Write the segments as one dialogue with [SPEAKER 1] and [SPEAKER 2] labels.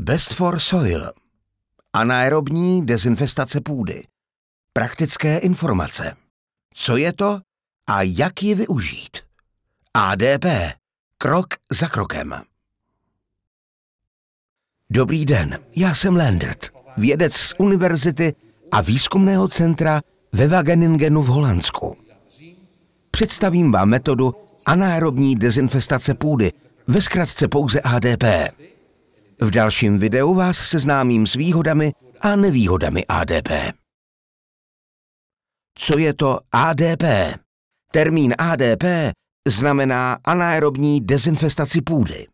[SPEAKER 1] Best for Soil. Anaerobní dezinfestace půdy. Praktické informace. Co je to a jak ji využít? ADP. Krok za krokem. Dobrý den, já jsem Landert, vědec z univerzity a výzkumného centra ve Wageningenu v Holandsku. Představím vám metodu anaerobní dezinfestace půdy, ve zkratce pouze ADP v dalším videu vás seznámím s výhodami a nevýhodami ADP. Co je to ADP? Termín ADP znamená anaerobní dezinfestaci půdy.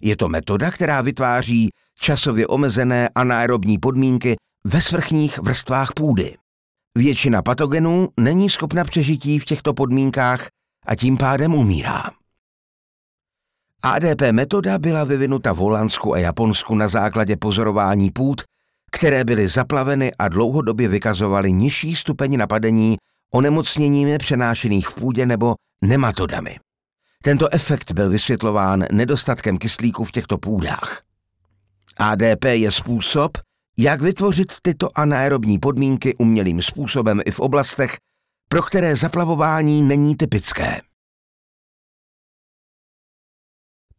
[SPEAKER 1] Je to metoda, která vytváří časově omezené anaerobní podmínky ve svrchních vrstvách půdy. Většina patogenů není schopna přežití v těchto podmínkách a tím pádem umírá. ADP metoda byla vyvinuta v Holandsku a Japonsku na základě pozorování půd, které byly zaplaveny a dlouhodobě vykazovaly nižší stupeň napadení onemocněními přenášených v půdě nebo nematodami. Tento efekt byl vysvětlován nedostatkem kyslíku v těchto půdách. ADP je způsob, jak vytvořit tyto anaerobní podmínky umělým způsobem i v oblastech, pro které zaplavování není typické.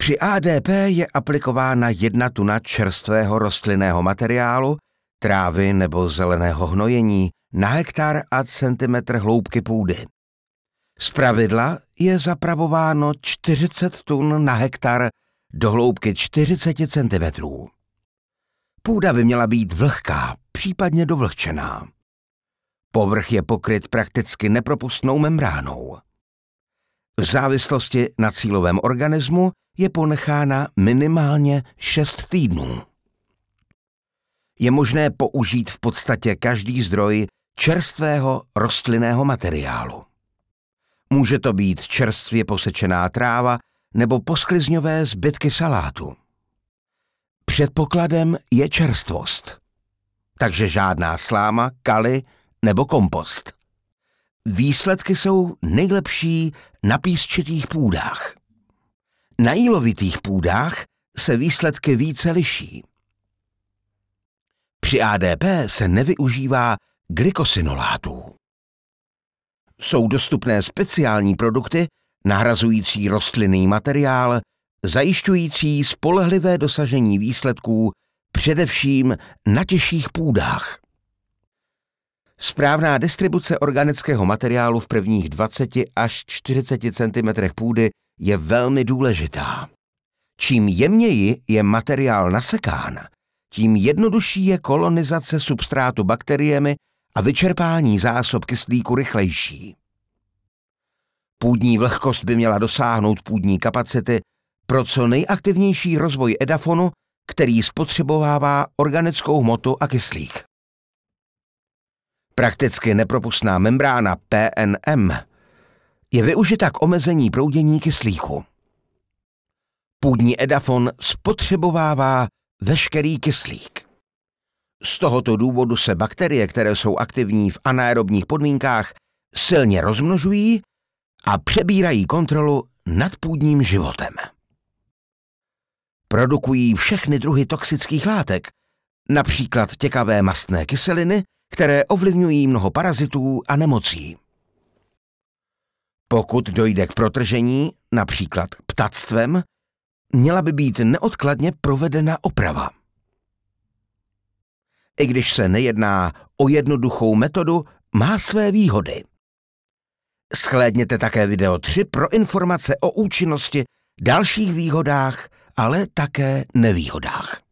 [SPEAKER 1] Při ADP je aplikována jedna tuna čerstvého rostlinného materiálu, trávy nebo zeleného hnojení na hektar a centimetr hloubky půdy. Z pravidla je zapravováno 40 tun na hektar do hloubky 40 cm. Půda by měla být vlhká, případně dovlhčená. Povrch je pokryt prakticky nepropustnou membránou. V závislosti na cílovém organismu je ponechána minimálně 6 týdnů. Je možné použít v podstatě každý zdroj čerstvého rostlinného materiálu. Může to být čerstvě posečená tráva nebo posklizňové zbytky salátu. Předpokladem je čerstvost, takže žádná sláma, kaly nebo kompost. Výsledky jsou nejlepší na písčitých půdách. Na jílovitých půdách se výsledky více liší. Při ADP se nevyužívá glykosinolátů. Jsou dostupné speciální produkty nahrazující rostlinný materiál, zajišťující spolehlivé dosažení výsledků především na těžších půdách. Správná distribuce organického materiálu v prvních 20 až 40 cm půdy je velmi důležitá. Čím jemněji je materiál nasekán, tím jednodušší je kolonizace substrátu bakteriemi a vyčerpání zásob kyslíku rychlejší. Půdní vlhkost by měla dosáhnout půdní kapacity pro co nejaktivnější rozvoj edafonu, který spotřebovává organickou hmotu a kyslík prakticky nepropustná membrána PNM, je využita k omezení proudění kyslíku. Půdní edafon spotřebovává veškerý kyslík. Z tohoto důvodu se bakterie, které jsou aktivní v anaerobních podmínkách, silně rozmnožují a přebírají kontrolu nad půdním životem. Produkují všechny druhy toxických látek, například těkavé mastné kyseliny, které ovlivňují mnoho parazitů a nemocí. Pokud dojde k protržení, například ptactvem, měla by být neodkladně provedena oprava. I když se nejedná o jednoduchou metodu, má své výhody. Schlédněte také video 3 pro informace o účinnosti, dalších výhodách, ale také nevýhodách.